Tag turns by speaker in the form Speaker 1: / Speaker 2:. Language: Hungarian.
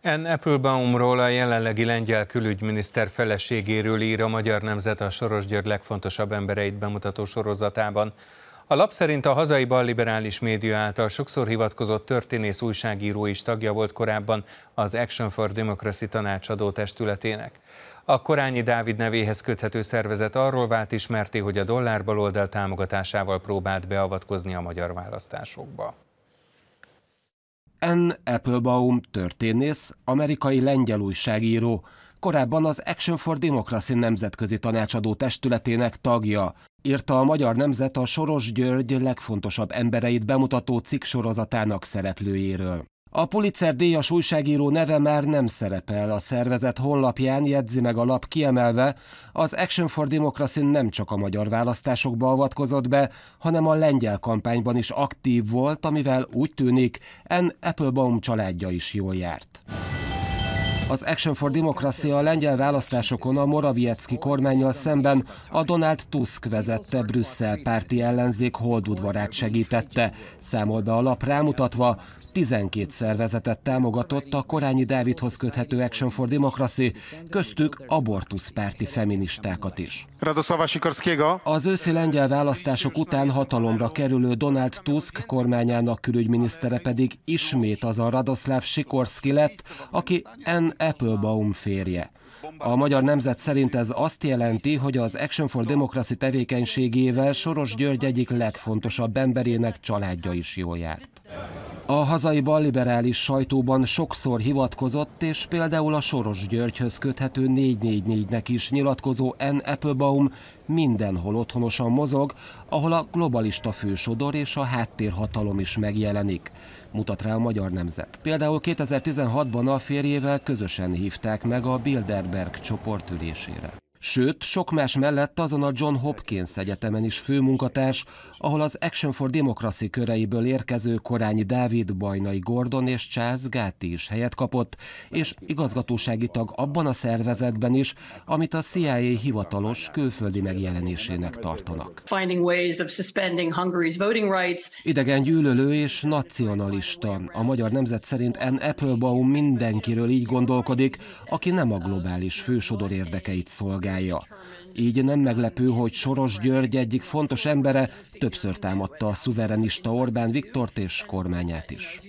Speaker 1: En Applebaumról a jelenlegi lengyel külügyminiszter feleségéről ír a Magyar Nemzet a Soros György legfontosabb embereit bemutató sorozatában. A lap szerint a hazai balliberális média által sokszor hivatkozott történész újságíró is tagja volt korábban az Action for Democracy tanácsadó testületének. A Korányi Dávid nevéhez köthető szervezet arról vált ismerté, hogy a dollár baloldal támogatásával próbált beavatkozni a magyar választásokba.
Speaker 2: N. Applebaum történész, amerikai lengyel újságíró, korábban az Action for Democracy nemzetközi tanácsadó testületének tagja. Írta a Magyar Nemzet a Soros György legfontosabb embereit bemutató cikk sorozatának szereplőjéről. A Pulitzer díjas újságíró neve már nem szerepel. A szervezet honlapján jegyzi meg a lap kiemelve, az Action for Democracy nem csak a magyar választásokba avatkozott be, hanem a lengyel kampányban is aktív volt, amivel úgy tűnik, En Applebaum családja is jól járt az Action for Democracy a lengyel választásokon a Moraviecki kormányjal szemben a Donald Tusk vezette Brüsszel párti ellenzék holdudvarát segítette. Számol be a lap rámutatva, 12 szervezetet támogatott a Korányi Dávidhoz köthető Action for Democracy, köztük párti feministákat is. Sikorskiego. Az őszi lengyel választások után hatalomra kerülő Donald Tusk kormányának külügyminisztere pedig ismét az a Radoszláv Sikorski lett, aki N Applebaum férje. A magyar nemzet szerint ez azt jelenti, hogy az Action for Democracy tevékenységével Soros György egyik legfontosabb emberének családja is jól járt. A hazai balliberális sajtóban sokszor hivatkozott, és például a Soros Györgyhöz köthető 444-nek is nyilatkozó N. Applebaum mindenhol otthonosan mozog, ahol a globalista fősodor és a háttérhatalom is megjelenik, mutat rá a magyar nemzet. Például 2016-ban a férjével közösen hívták meg a Bilderberg csoport ülésére. Sőt, sok más mellett azon a John Hopkins Egyetemen is főmunkatárs, ahol az Action for Democracy köreiből érkező Korányi Dávid, Bajnai Gordon és Charles Gatti is helyet kapott, és igazgatósági tag abban a szervezetben is, amit a CIA hivatalos külföldi megjelenésének tartanak. Idegen gyűlölő és nacionalista. A magyar nemzet szerint N. Applebaum mindenkiről így gondolkodik, aki nem a globális fősodor érdekeit szolgál szolgálja. Így nem meglepő, hogy Soros György egyik fontos embere többször támadta a szuverenista Orbán Viktort és kormányát is.